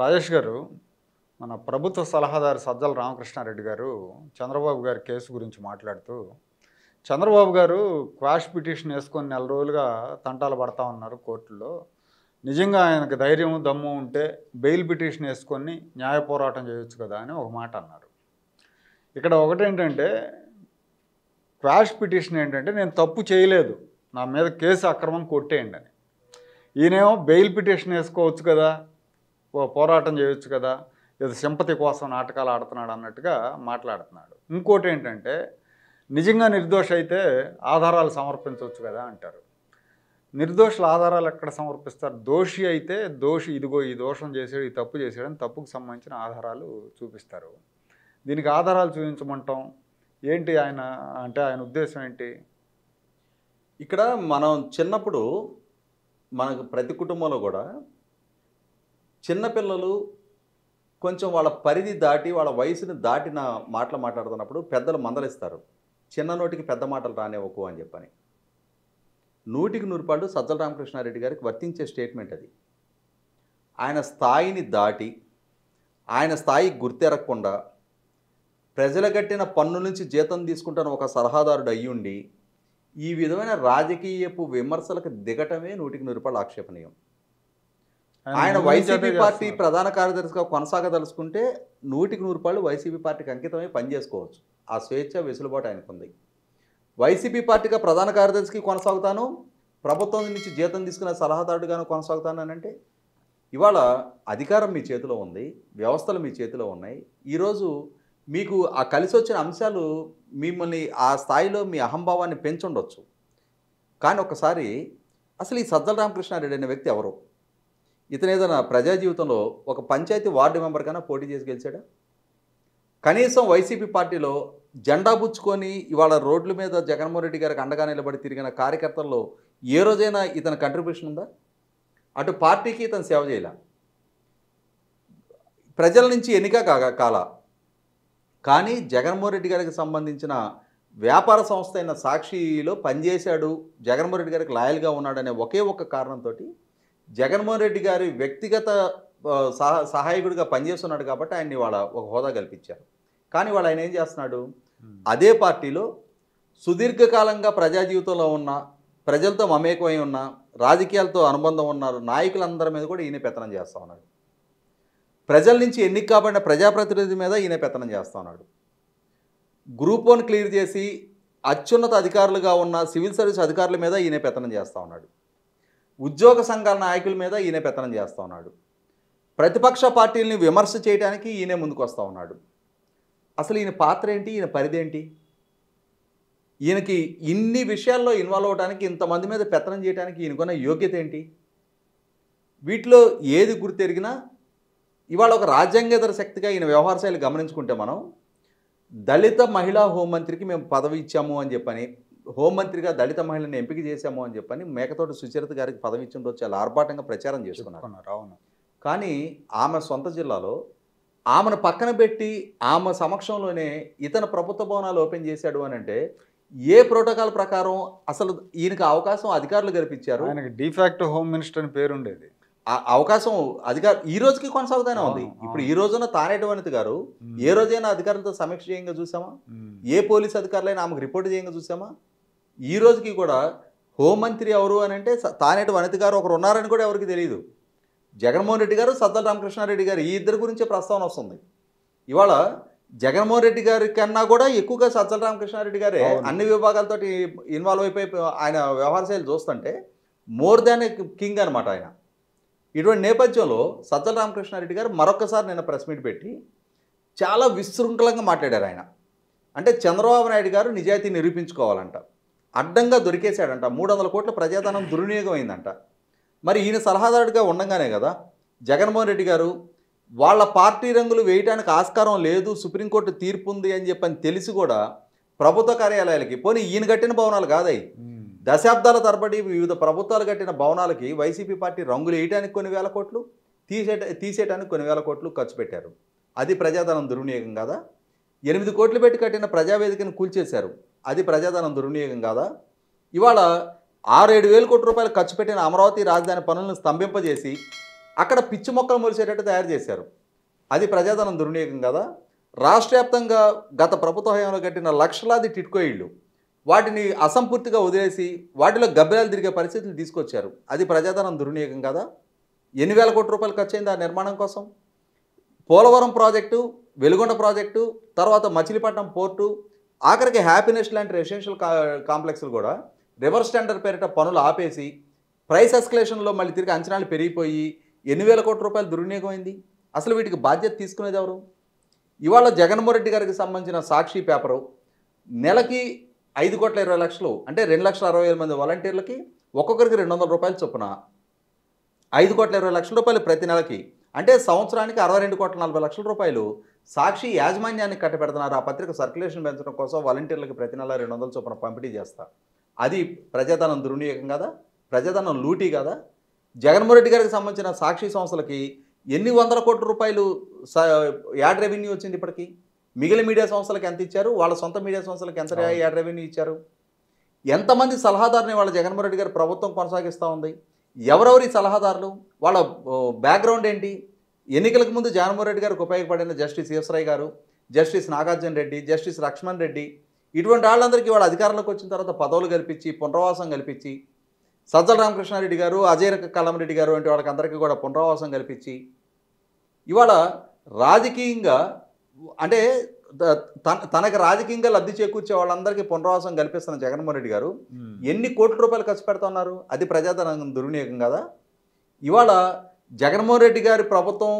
రాజేష్ గారు మన ప్రభుత్వ సలహాదారు సజ్జల రామకృష్ణారెడ్డి గారు చంద్రబాబు గారి కేసు గురించి మాట్లాడుతూ చంద్రబాబు గారు క్వాష్ పిటిషన్ వేసుకొని నెల రోజులుగా తంటాలు పడతా ఉన్నారు కోర్టులో నిజంగా ఆయనకు ధైర్యం దమ్ము ఉంటే బెయిల్ పిటిషన్ వేసుకొని న్యాయ పోరాటం చేయొచ్చు కదా అని ఒక మాట అన్నారు ఇక్కడ ఒకటేంటంటే క్వాష్ పిటిషన్ ఏంటంటే నేను తప్పు చేయలేదు నా మీద కేసు అక్రమం కొట్టేయండి అని ఈయనేమో బెయిల్ పిటిషన్ వేసుకోవచ్చు కదా ఓ పోరాటం చేయొచ్చు కదా ఏదో సింపతి కోసం నాటకాలు ఆడుతున్నాడు అన్నట్టుగా మాట్లాడుతున్నాడు ఇంకోటి ఏంటంటే నిజంగా నిర్దోష అయితే ఆధారాలు సమర్పించవచ్చు కదా అంటారు నిర్దోషుల ఆధారాలు ఎక్కడ సమర్పిస్తారు దోషి అయితే దోషి ఇదిగో ఈ దోషం చేసాడు ఈ తప్పు చేసాడని తప్పుకు సంబంధించిన ఆధారాలు చూపిస్తారు దీనికి ఆధారాలు చూపించమంటాం ఏంటి ఆయన అంటే ఆయన ఉద్దేశం ఏంటి ఇక్కడ మనం చిన్నప్పుడు మనకు ప్రతి కుటుంబంలో కూడా చిన్నపిల్లలు కొంచెం వాళ్ళ పరిధి దాటి వాళ్ళ వయసుని దాటిన మాటలు మాట్లాడుతున్నప్పుడు పెద్దలు మందలిస్తారు చిన్న నోటికి పెద్ద మాటలు రానివ్వకు అని చెప్పని నూటికి నూరుపాళ్ళు సజ్జల రామకృష్ణారెడ్డి గారికి వర్తించే స్టేట్మెంట్ అది ఆయన స్థాయిని దాటి ఆయన స్థాయి గుర్తెరగకుండా ప్రజల కట్టిన పన్ను నుంచి జీతం తీసుకుంటాను ఒక సలహాదారుడు అయ్యుండి ఈ విధమైన రాజకీయపు విమర్శలకు దిగటమే నూటికి రూపాయలు ఆక్షేపణీయం ఆయన వైసీపీ పార్టీ ప్రధాన కార్యదర్శిగా కొనసాగదలుచుకుంటే నూటికి నూరు రూపాయలు వైసీపీ పార్టీకి అంకితమై పనిచేసుకోవచ్చు ఆ స్వేచ్ఛ వెసులుబాటు ఆయనకుంది వైసీపీ పార్టీగా ప్రధాన కార్యదర్శికి కొనసాగుతాను ప్రభుత్వం నుంచి జీతం తీసుకున్న సలహాదారుడిగాను కొనసాగుతాను అని అంటే ఇవాళ అధికారం మీ చేతిలో ఉంది వ్యవస్థలు మీ చేతిలో ఉన్నాయి ఈరోజు మీకు ఆ కలిసి వచ్చిన అంశాలు మిమ్మల్ని ఆ స్థాయిలో మీ అహంభావాన్ని పెంచుండొచ్చు కానీ ఒకసారి అసలు ఈ సజ్జల రామకృష్ణారెడ్డి అనే వ్యక్తి ఎవరు ఇతను ఏదైనా ప్రజా జీవితంలో ఒక పంచాయతీ వార్డు మెంబర్ కన్నా పోటీ చేసి గెలిచాడా కనీసం వైసీపీ పార్టీలో జెండా పుచ్చుకొని ఇవాళ రోడ్ల మీద జగన్మోహన్ రెడ్డి గారికి అండగా నిలబడి తిరిగిన కార్యకర్తల్లో ఏ రోజైనా ఇతని కంట్రిబ్యూషన్ ఉందా అటు పార్టీకి ఇతను సేవ చేయలే ప్రజల నుంచి ఎన్నిక కాగా కాల కానీ జగన్మోహన్ రెడ్డి గారికి సంబంధించిన వ్యాపార సంస్థ అయిన సాక్షిలో పనిచేశాడు జగన్మోహన్ రెడ్డి గారికి లాయల్గా ఉన్నాడనే ఒకే ఒక్క కారణంతో జగన్మోహన్ రెడ్డి గారి వ్యక్తిగత సహా సహాయకుడిగా పనిచేస్తున్నాడు కాబట్టి ఆయన్ని వాళ్ళ ఒక హోదా కల్పించారు కానీ వాళ్ళు ఆయన ఏం చేస్తున్నాడు hmm. అదే పార్టీలో సుదీర్ఘకాలంగా ప్రజా జీవితంలో ఉన్న ప్రజలతో మమేకమై ఉన్న రాజకీయాలతో అనుబంధం ఉన్నారు నాయకులందరి మీద కూడా ఈయన పెత్తనం చేస్తూ ఉన్నాడు ప్రజల నుంచి ఎన్నిక కాబడిన ప్రజాప్రతినిధి మీద ఈయన పెత్తనం చేస్తూ ఉన్నాడు గ్రూప్ వన్ క్లియర్ చేసి అత్యున్నత అధికారులుగా ఉన్న సివిల్ సర్వీస్ అధికారుల మీద ఈయన పెత్తనం చేస్తూ ఉన్నాడు ఉద్యోగ సంఘాల నాయకుల మీద ఈయన పెత్తనం చేస్తూ ఉన్నాడు ప్రతిపక్ష పార్టీలని విమర్శ చేయడానికి ఈయనే ముందుకు వస్తూ ఉన్నాడు అసలు ఈయన పాత్ర ఏంటి ఈయన ఏంటి ఈయనకి ఇన్ని విషయాల్లో ఇన్వాల్వ్ అవడానికి ఇంతమంది మీద పెత్తనం చేయడానికి ఈయనకున్న యోగ్యత ఏంటి వీటిలో ఏది గుర్తెరిగినా ఇవాళ ఒక రాజ్యాంగేతర శక్తిగా ఈయన వ్యవహార శైలి గమనించుకుంటే మనం దళిత మహిళా హోంమంత్రికి మేము పదవి ఇచ్చాము అని చెప్పని హోంమంత్రిగా దళిత మహిళని ఎంపిక చేశామో అని చెప్పని మేకతోటి సుచరిత గారికి పదవి ఇచ్చి ఉండొచ్చు చాలా ఆర్భాటంగా ప్రచారం చేసుకున్నారు అవును కానీ ఆమె సొంత జిల్లాలో ఆమెను పక్కన పెట్టి ఆమె సమక్షంలోనే ఇతను ప్రభుత్వ భవనాలు ఓపెన్ చేశాడు అని అంటే ఏ ప్రోటోకాల్ ప్రకారం అసలు ఈయనకు అవకాశం అధికారులు కల్పించారు ఆయనకి డిఫాక్ట్ హోమ్ మినిస్టర్ అని పేరు ఉండేది అవకాశం అధికార ఈ రోజుకి కొనసాగుతానే ఉంది ఇప్పుడు ఈ రోజున తానేటి వనిత గారు ఏ రోజైనా అధికారులతో సమీక్ష చేయంగా చూసామా ఏ పోలీస్ అధికారులైనా ఆమెకు రిపోర్ట్ చేయంగా చూసామా ఈ రోజుకి కూడా హోంమంత్రి ఎవరు అని అంటే తానేటి వనిత గారు ఒకరు ఉన్నారని కూడా ఎవరికి తెలియదు జగన్మోహన్ రెడ్డి గారు సద్దల రామకృష్ణారెడ్డి గారు ఈ ఇద్దరి గురించే ప్రస్తావన వస్తుంది ఇవాళ జగన్మోహన్ రెడ్డి గారి కన్నా కూడా ఎక్కువగా సజ్జల రామకృష్ణారెడ్డి గారే అన్ని విభాగాలతో ఇన్వాల్వ్ అయిపోయి ఆయన వ్యవహార శైలి చూస్తుంటే మోర్ దాన్ కింగ్ అనమాట ఆయన ఇటువంటి నేపథ్యంలో సజ్జల రామకృష్ణారెడ్డి గారు మరొకసారి నిన్న ప్రెస్ మీట్ పెట్టి చాలా విశృంఖలంగా మాట్లాడారు ఆయన అంటే చంద్రబాబు నాయుడు గారు నిజాయితీ నిరూపించుకోవాలంట అడ్డంగా దొరికేశాడంట మూడు వందల కోట్ల ప్రజాధనం దుర్వినియోగం అయిందంట మరి ఈయన సలహాదారుడిగా ఉండగానే కదా జగన్మోహన్ రెడ్డి గారు వాళ్ళ పార్టీ రంగులు వేయటానికి ఆస్కారం లేదు సుప్రీంకోర్టు తీర్పు ఉంది అని చెప్పని తెలిసి కూడా ప్రభుత్వ కార్యాలయాలకి పోనీ ఈయన కట్టిన భవనాలు కాదయి దశాబ్దాల తరబడి వివిధ ప్రభుత్వాలు కట్టిన భవనాలకి వైసీపీ పార్టీ రంగులు వేయడానికి కొన్ని వేల కోట్లు తీసే తీసేయడానికి కొన్ని వేల కోట్లు ఖర్చు పెట్టారు అది ప్రజాధనం దుర్వినియోగం కదా ఎనిమిది కోట్లు పెట్టి కట్టిన ప్రజావేదికను కూల్చేశారు అది ప్రజాధనం దుర్వినియోగం కాదా ఇవాళ ఆరేడు వేల కోట్ల రూపాయలు ఖర్చు పెట్టిన అమరావతి రాజధాని పనులను స్తంభింపజేసి అక్కడ పిచ్చి మొక్కలు మొలిచేటట్టు తయారు చేశారు అది ప్రజాధనం దుర్వినియోగం కదా రాష్ట్ర వ్యాప్తంగా గత ప్రభుత్వ హయాంలో కట్టిన లక్షలాది టిట్కో ఇళ్ళు వాటిని అసంపూర్తిగా వదిలేసి వాటిలో గబ్బెలాలు తిరిగే పరిస్థితులు తీసుకొచ్చారు అది ప్రజాధనం దుర్వినియోగం కదా ఎన్ని వేల కోట్ల రూపాయలు ఖర్చు అయింది ఆ నిర్మాణం కోసం పోలవరం ప్రాజెక్టు వెలుగొండ ప్రాజెక్టు తర్వాత మచిలీపట్నం పోర్టు ఆఖరికి హ్యాపీనెస్ లాంటి రెసిడెన్షియల్ కాంప్లెక్స్లు కూడా రివర్స్ టెండర్ పేరిట పనులు ఆపేసి ప్రైస్ ఎస్కలేషన్లో మళ్ళీ తిరిగి అంచనాలు పెరిగిపోయి ఎన్ని వేల కోట్ల రూపాయలు దుర్వినియోగమైంది అసలు వీటికి బాధ్యత తీసుకునేది ఎవరు ఇవాళ జగన్మోహన్ రెడ్డి గారికి సంబంధించిన సాక్షి పేపరు నెలకి ఐదు కోట్ల ఇరవై లక్షలు అంటే రెండు లక్షల అరవై ఏడు మంది వాలంటీర్లకి ఒక్కొక్కరికి రెండు వందల రూపాయలు చొప్పున ఐదు కోట్ల ఇరవై లక్షల రూపాయలు ప్రతి నెలకి అంటే సంవత్సరానికి అరవై రెండు కోట్ల నలభై లక్షల రూపాయలు సాక్షి యాజమాన్యాన్ని కట్టబెడుతున్నారు ఆ పత్రిక సర్క్యులేషన్ పెంచడం కోసం వాలంటీర్లకు ప్రతి నెల రెండు వందల చొప్పున పంపిణీ చేస్తా అది ప్రజాధనం దుర్వినియోగం కదా ప్రజాధనం లూటీ కదా జగన్మోహన్ రెడ్డి గారికి సంబంధించిన సాక్షి సంస్థలకి ఎన్ని వందల కోట్ల రూపాయలు యాడ్ రెవెన్యూ వచ్చింది ఇప్పటికీ మిగిలిన మీడియా సంస్థలకు ఎంత ఇచ్చారు వాళ్ళ సొంత మీడియా సంస్థలకు ఎంత యాడ్ రెవెన్యూ ఇచ్చారు ఎంతమంది సలహాదారుని వాళ్ళ జగన్మోహన్ రెడ్డి గారు ప్రభుత్వం కొనసాగిస్తూ ఉంది ఎవరెవరి సలహాదారులు వాళ్ళ బ్యాక్గ్రౌండ్ ఏంటి ఎన్నికలకు ముందు జగన్మోహన్ రెడ్డి గారికి ఉపయోగపడిన justice Eswaraiah garu justice Nagarjuna Reddy justice Lakshman Reddy ఇటువంటి వాళ్ళందరికీ వాళ్ళ అధికారంలోకి వచ్చిన తర్వాత పదవులు కల్పించి పునరావాసం కల్పించి సజ్జల రామకృష్ణారెడ్డి గారు అజయ్ కలంరెడ్డి గారు వంటి వాళ్ళకి అందరికీ కూడా పునరావాసం కల్పించి ఇవాళ రాజకీయంగా అంటే తన తనకి రాజకీయంగా లబ్ధి చేకూర్చే వాళ్ళందరికీ పునరావాసం కల్పిస్తున్న జగన్మోహన్ రెడ్డి గారు ఎన్ని కోట్ల రూపాయలు ఖర్చు పెడుతున్నారు అది ప్రజాధనం దుర్వినియోగం కదా ఇవాళ జగన్మోహన్ రెడ్డి గారి ప్రభుత్వం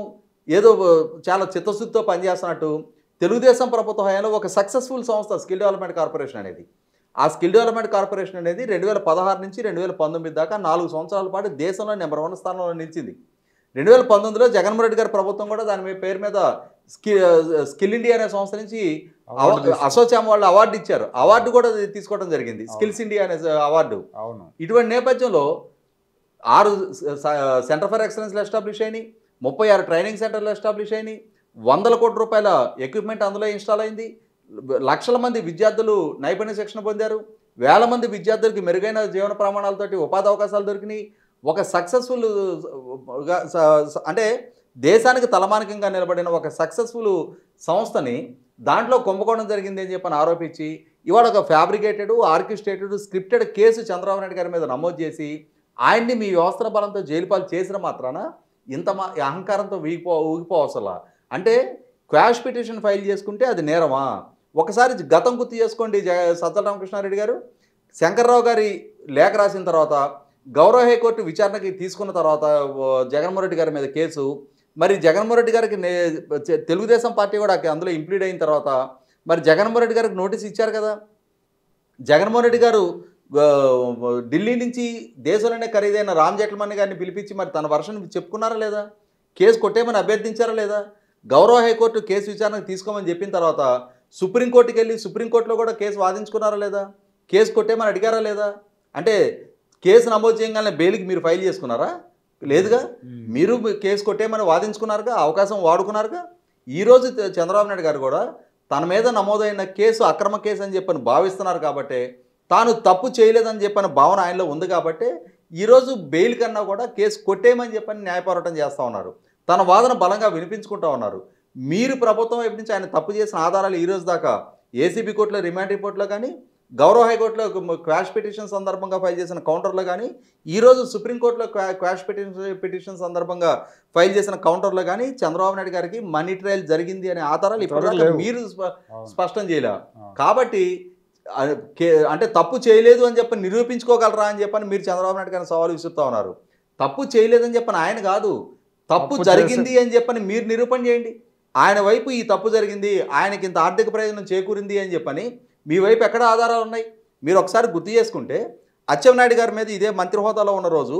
ఏదో చాలా చిత్తశుద్ధితో పనిచేస్తున్నట్టు తెలుగుదేశం ప్రభుత్వ హయాంలో ఒక సక్సెస్ఫుల్ సంస్థ స్కిల్ డెవలప్మెంట్ కార్పొరేషన్ అనేది ఆ స్కిల్ డెవలప్మెంట్ కార్పొరేషన్ అనేది రెండు వేల పదహారు నుంచి రెండు వేల పంతొమ్మిది దాకా నాలుగు సంవత్సరాల పాటు దేశంలో నెంబర్ వన్ స్థానంలో నిలిచింది రెండు వేల పంతొమ్మిదిలో జగన్మోహన్ రెడ్డి గారి ప్రభుత్వం కూడా దాని పేరు మీద స్కిల్ ఇండియా అనే సంస్థ నుంచి అసోచామ్ వాళ్ళు అవార్డు ఇచ్చారు అవార్డు కూడా తీసుకోవడం జరిగింది స్కిల్స్ ఇండియా అనే అవార్డు అవును ఇటువంటి నేపథ్యంలో ఆరు సెంటర్ ఫర్ ఎక్సలెన్స్లు ఎస్టాబ్లిష్ అయినాయి ముప్పై ఆరు ట్రైనింగ్ సెంటర్లు ఎస్టాబ్లిష్ అయినాయి వందల కోట్ల రూపాయల ఎక్విప్మెంట్ అందులో ఇన్స్టాల్ అయింది లక్షల మంది విద్యార్థులు నైపుణ్య శిక్షణ పొందారు వేల మంది విద్యార్థులకి మెరుగైన జీవన ప్రమాణాలతోటి ఉపాధి అవకాశాలు దొరికినాయి ఒక సక్సెస్ఫుల్ అంటే దేశానికి తలమానికంగా నిలబడిన ఒక సక్సెస్ఫుల్ సంస్థని దాంట్లో కుంభకోణం జరిగింది అని చెప్పని ఆరోపించి ఇవాళ ఒక fabricated orchestrated scripted case Chandrababu Naidu గారి మీద నమోదు చేసి ఆయన్ని మీ వ్యవస్థల బలంతో జైలుపాలు చేసిన మాత్రాన ఇంత మా అహంకారంతో వీగిపో ఊగిపోవసలా అంటే క్వాష్ పిటిషన్ ఫైల్ చేసుకుంటే అది నేరమా ఒకసారి గతం గుర్తు చేసుకోండి జ సత్యరామకృష్ణారెడ్డి గారు శంకర్రావు గారి లేఖ రాసిన తర్వాత గౌరవ హైకోర్టు విచారణకి తీసుకున్న తర్వాత జగన్మోహన్ రెడ్డి గారి మీద కేసు మరి జగన్మోహన్ రెడ్డి గారికి తెలుగుదేశం పార్టీ కూడా అందులో ఇంక్లూడ్ అయిన తర్వాత మరి జగన్మోహన్ రెడ్డి గారికి నోటీస్ ఇచ్చారు కదా జగన్మోహన్ రెడ్డి గారు ఢిల్లీ నుంచి దేశంలోనే ఖరీదైన రామ్ జెట్లమణి గారిని పిలిపించి మరి తన వర్షన్ చెప్పుకున్నారా లేదా కేసు కొట్టేమని అభ్యర్థించారా లేదా గౌరవ హైకోర్టు కేసు విచారణకు తీసుకోమని చెప్పిన తర్వాత సుప్రీంకోర్టుకి వెళ్ళి సుప్రీంకోర్టులో కూడా కేసు వాదించుకున్నారా లేదా కేసు కొట్టేమని అడిగారా లేదా అంటే కేసు నమోదు చేయగానే బెయిల్కి మీరు ఫైల్ చేసుకున్నారా లేదుగా మీరు కేసు కొట్టేయమని వాదించుకున్నారుగా అవకాశం వాడుకున్నారుగా ఈరోజు చంద్రబాబు నాయుడు గారు కూడా తన మీద నమోదైన కేసు అక్రమ కేసు అని చెప్పని భావిస్తున్నారు కాబట్టి తాను తప్పు చేయలేదని చెప్పని భావన ఆయనలో ఉంది కాబట్టి ఈరోజు బెయిల్ కన్నా కూడా కేసు కొట్టేయమని చెప్పని న్యాయపోరాటం చేస్తూ ఉన్నారు తన వాదన బలంగా వినిపించుకుంటూ ఉన్నారు మీరు ప్రభుత్వం వైపు నుంచి ఆయన తప్పు చేసిన ఆధారాలు ఈరోజు దాకా ఏసీబీ కోర్టులో రిమాండ్ రిపోర్ట్లో కానీ గౌరవ హైకోర్టులో క్వాష్ పిటిషన్ సందర్భంగా ఫైల్ చేసిన కౌంటర్లో కానీ ఈరోజు సుప్రీంకోర్టులో క్వాష్ పిటిషన్ పిటిషన్ సందర్భంగా ఫైల్ చేసిన కౌంటర్లో కానీ చంద్రబాబు నాయుడు గారికి మనీ ట్రయల్ జరిగింది అనే ఆధారాలు ఇప్పుడు మీరు స్పష్టం చేయలే కాబట్టి అంటే తప్పు చేయలేదు అని చెప్పి నిరూపించుకోగలరా అని చెప్పని మీరు చంద్రబాబు నాయుడు గారిని సవాల్ విసురుతా ఉన్నారు తప్పు చేయలేదని చెప్పని ఆయన కాదు తప్పు జరిగింది అని చెప్పని మీరు నిరూపణ చేయండి ఆయన వైపు ఈ తప్పు జరిగింది ఆయనకి ఇంత ఆర్థిక ప్రయోజనం చేకూరింది అని చెప్పని మీ వైపు ఎక్కడ ఆధారాలు ఉన్నాయి మీరు ఒకసారి గుర్తు చేసుకుంటే అచ్చెన్నాయుడు గారి మీద ఇదే మంత్రి హోదాలో ఉన్న రోజు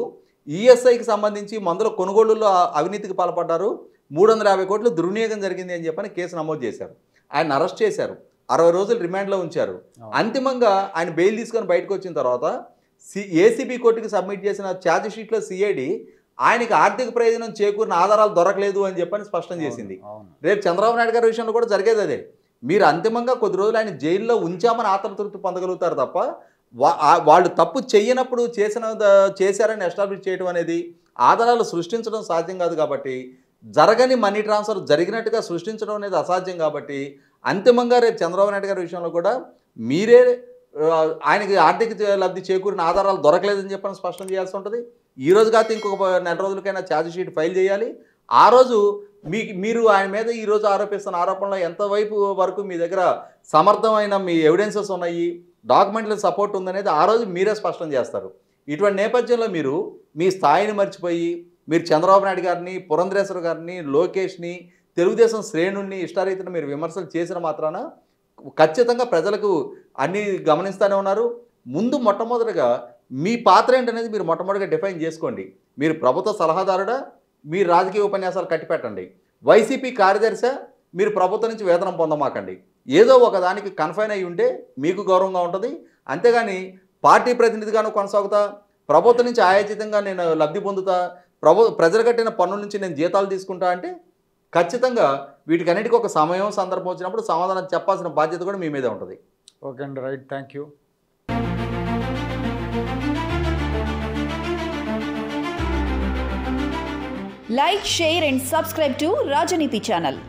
ఈఎస్ఐకి సంబంధించి మందుల కొనుగోళ్లలో అవినీతికి పాల్పడ్డారు మూడు వందల యాభై కోట్లు దుర్వినియోగం జరిగింది అని చెప్పని కేసు నమోదు చేశారు ఆయన అరెస్ట్ చేశారు అరవై రోజులు రిమాండ్లో ఉంచారు అంతిమంగా ఆయన బెయిల్ తీసుకొని బయటకు వచ్చిన తర్వాత సి ఏసీబీ కోర్టుకి సబ్మిట్ చేసిన ఛార్జ్ షీట్లో సిఐడి ఆయనకి ఆర్థిక ప్రయోజనం చేకూరిన ఆధారాలు దొరకలేదు అని చెప్పని స్పష్టం చేసింది రేపు చంద్రబాబు నాయుడు గారి విషయంలో కూడా జరిగేది అదే మీరు అంతిమంగా కొద్ది రోజులు ఆయన జైల్లో ఉంచామని ఆత్మతృప్తి పొందగలుగుతారు తప్ప వాళ్ళు తప్పు చేయనప్పుడు చేసిన చేశారని ఎస్టాబ్లిష్ చేయడం అనేది ఆధారాలు సృష్టించడం సాధ్యం కాదు కాబట్టి జరగని మనీ ట్రాన్స్ఫర్ జరిగినట్టుగా సృష్టించడం అనేది అసాధ్యం కాబట్టి అంతిమంగా రేపు చంద్రబాబు నాయుడు గారి విషయంలో కూడా మీరే ఆయనకి ఆర్థిక లబ్ధి చేకూరిన ఆధారాలు దొరకలేదని చెప్పని స్పష్టం చేయాల్సి ఉంటుంది ఈ రోజు కాదు ఇంకొక నెల రోజులకైనా ఛార్జ్ షీట్ ఫైల్ చేయాలి ఆ రోజు మీ మీరు ఆయన మీద ఈరోజు ఆరోపిస్తున్న ఆరోపణలో ఎంతవైపు వరకు మీ దగ్గర సమర్థమైన మీ ఎవిడెన్సెస్ ఉన్నాయి డాక్యుమెంట్ల సపోర్ట్ ఉందనేది ఆ రోజు మీరే స్పష్టం చేస్తారు ఇటువంటి నేపథ్యంలో మీరు మీ స్థాయిని మర్చిపోయి మీరు చంద్రబాబు నాయుడు గారిని పురంధరేశ్వర గారిని లోకేష్ని తెలుగుదేశం శ్రేణుణ్ణి ఇష్టారీతిని మీరు విమర్శలు చేసిన మాత్రాన ఖచ్చితంగా ప్రజలకు అన్నీ గమనిస్తూనే ఉన్నారు ముందు మొట్టమొదటిగా మీ పాత్ర ఏంటనేది మీరు మొట్టమొదటిగా డిఫైన్ చేసుకోండి మీరు ప్రభుత్వ సలహాదారుడా మీరు రాజకీయ ఉపన్యాసాలు కట్టిపెట్టండి వైసీపీ కార్యదర్శి మీరు ప్రభుత్వం నుంచి వేతనం పొందమాకండి ఏదో ఒకదానికి కన్ఫైన్ అయి ఉంటే మీకు గౌరవంగా ఉంటుంది అంతేగాని పార్టీ ప్రతినిధిగాను కొనసాగుతా ప్రభుత్వం నుంచి ఆయాచితంగా నేను లబ్ధి పొందుతా ప్రభు ప్రజలు కట్టిన పన్నుల నుంచి నేను జీతాలు తీసుకుంటా అంటే ఖచ్చితంగా వీటికన్నిటికీ ఒక సమయం సందర్భం వచ్చినప్పుడు సమాధానం చెప్పాల్సిన బాధ్యత కూడా మీ మీదే ఉంటుంది ఓకే అండి right thank like share and subscribe to Rajaneeti channel